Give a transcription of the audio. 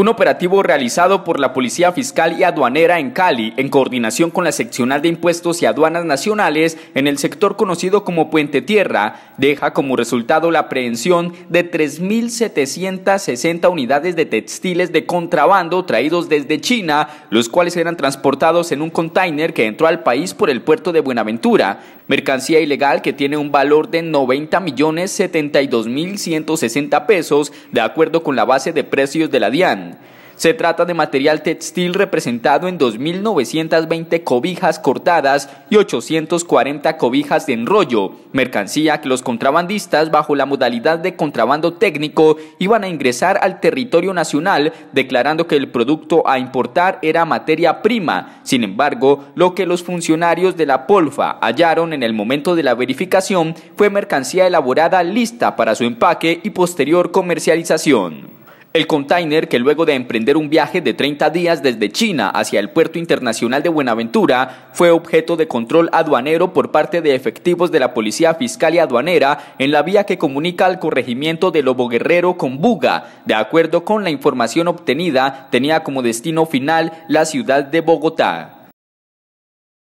Un operativo realizado por la Policía Fiscal y Aduanera en Cali, en coordinación con la Seccional de Impuestos y Aduanas Nacionales, en el sector conocido como Puente Tierra, deja como resultado la aprehensión de 3.760 unidades de textiles de contrabando traídos desde China, los cuales eran transportados en un container que entró al país por el puerto de Buenaventura. Mercancía ilegal que tiene un valor de 90 millones pesos, de acuerdo con la base de precios de la DIAN. Se trata de material textil representado en 2.920 cobijas cortadas y 840 cobijas de enrollo, mercancía que los contrabandistas bajo la modalidad de contrabando técnico iban a ingresar al territorio nacional declarando que el producto a importar era materia prima. Sin embargo, lo que los funcionarios de la Polfa hallaron en el momento de la verificación fue mercancía elaborada lista para su empaque y posterior comercialización. El container, que luego de emprender un viaje de 30 días desde China hacia el puerto internacional de Buenaventura, fue objeto de control aduanero por parte de efectivos de la Policía Fiscal y Aduanera en la vía que comunica al corregimiento de Lobo Guerrero con Buga. De acuerdo con la información obtenida, tenía como destino final la ciudad de Bogotá.